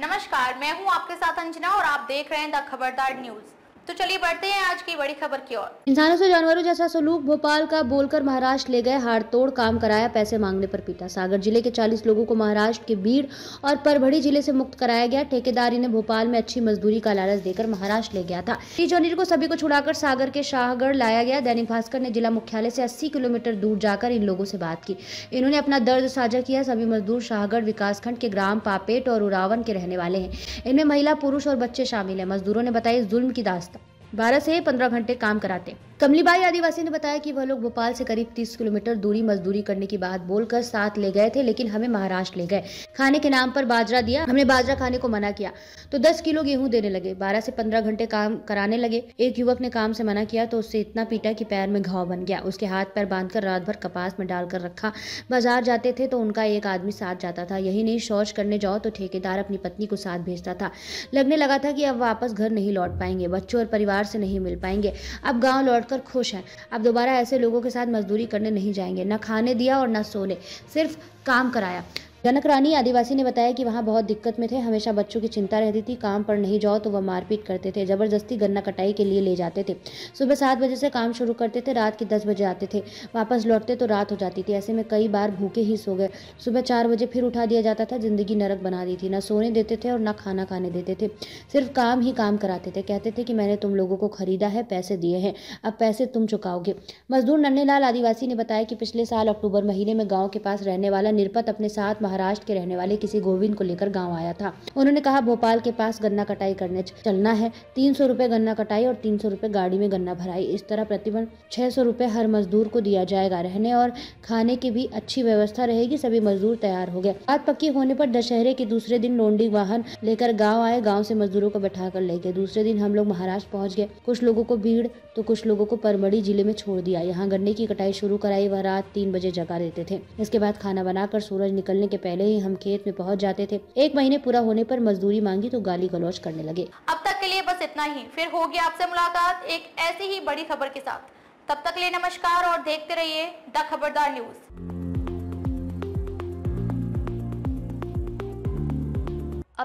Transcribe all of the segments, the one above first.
नमस्कार मैं हूं आपके साथ अंजना और आप देख रहे हैं द खबरदार न्यूज तो चलिए बढ़ते हैं आज की बड़ी खबर की ओर इंसानों से जानवरों जैसा सलूक भोपाल का बोलकर महाराष्ट्र ले गए हाड़ तोड़ काम कराया पैसे मांगने पर पीटा सागर जिले के 40 लोगों को महाराष्ट्र के बीड़ और परभड़ी जिले से मुक्त कराया गया ठेकेदार इन्हें भोपाल में अच्छी मजदूरी का लालच देकर महाराष्ट्र ले गया था तीस जनवरी को सभी को छुड़ाकर सागर के शाहगढ़ लाया गया दैनिक भास्कर ने जिला मुख्यालय से अस्सी किलोमीटर दूर जाकर इन लोगों से बात की इन्होंने अपना दर्द साझा किया सभी मजदूर शाहगढ़ विकासखंड के ग्राम पापेट और उरावन के रहने वाले हैं इनमें महिला पुरुष और बच्चे शामिल हैं मजदूरों ने बताई जुल्म की दास्ता बारह से पंद्रह घंटे काम कराते कमलीबाई आदिवासी ने बताया कि वह लोग भोपाल से करीब 30 किलोमीटर दूरी मजदूरी करने की बात बोलकर साथ ले गए थे लेकिन हमें महाराष्ट्र ले गए खाने के नाम पर बाजरा दिया हमने बाजरा खाने को मना किया तो 10 किलो गेहूं देने लगे 12 से 15 घंटे काम कराने लगे एक युवक ने काम से मना किया तो उससे इतना पीटा कि पैर में घाव बन गया उसके हाथ पैर बांधकर रात भर कपास में डालकर रखा बाजार जाते थे तो उनका एक आदमी साथ जाता था यही नहीं शौच करने जाओ तो ठेकेदार अपनी पत्नी को साथ भेजता था लगने लगा था कि अब वापस घर नहीं लौट पाएंगे बच्चों और परिवार से नहीं मिल पाएंगे अब गाँव लौट पढ़कर खुश हैं आप दोबारा ऐसे लोगों के साथ मजदूरी करने नहीं जाएंगे ना खाने दिया और ना सोने सिर्फ काम कराया जनक रानी आदिवासी ने बताया कि वहाँ बहुत दिक्कत में थे हमेशा बच्चों की चिंता रहती थी काम पर नहीं जाओ तो वह मारपीट करते थे ज़बरदस्ती गन्ना कटाई के लिए ले जाते थे सुबह सात बजे से काम शुरू करते थे रात के दस बजे आते थे वापस लौटते तो रात हो जाती थी ऐसे में कई बार भूखे ही सो गए सुबह चार बजे फिर उठा दिया जाता था ज़िंदगी नरक बना दी थी ना सोने देते थे और ना खाना खाने देते थे सिर्फ काम ही काम कराते थे कहते थे कि मैंने तुम लोगों को खरीदा है पैसे दिए हैं अब पैसे तुम चुकाओगे मजदूर नन्हेलाल आदिवासी ने बताया कि पिछले साल अक्टूबर महीने में गाँव के पास रहने वाला निरपत अपने साथ महाराष्ट्र के रहने वाले किसी गोविंद को लेकर गाँव आया था उन्होंने कहा भोपाल के पास गन्ना कटाई करने चलना है तीन सौ रूपए गन्ना कटाई और तीन सौ रूपए गाड़ी में गन्ना भराई इस तरह प्रतिदिन छह सौ रूपए हर मजदूर को दिया जाएगा रहने और खाने की भी अच्छी व्यवस्था रहेगी सभी मजदूर तैयार हो गए बात पक्की होने पर दशहरे के दूसरे दिन लोंडी वाहन लेकर गाँव आए गाँव से मजदूरों को बैठा कर ले गए दूसरे दिन हम लोग महाराष्ट्र पहुँच गए कुछ लोगों को भीड़ तो कुछ लोगों को परमड़ी जिले में छोड़ दिया यहाँ गन्ने की कटाई शुरू कराई वह रात तीन बजे जगा देते थे इसके बाद खाना बनाकर सूरज निकलने के पहले ही हम खेत में पहुंच जाते थे एक महीने पूरा होने पर मजदूरी मांगी तो गाली गलौज करने लगे अब तक के लिए बस इतना ही फिर होगी आपसे मुलाकात एक ऐसी ही बड़ी खबर के साथ तब तक लिए नमस्कार और देखते रहिए द खबरदार न्यूज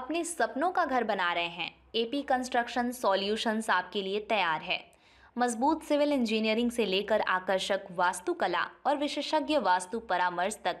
अपने सपनों का घर बना रहे हैं एपी कंस्ट्रक्शन सॉल्यूशंस आपके लिए तैयार है मजबूत सिविल इंजीनियरिंग से लेकर आकर्षक वास्तुकला और विशेषज्ञ वास्तु परामर्श तक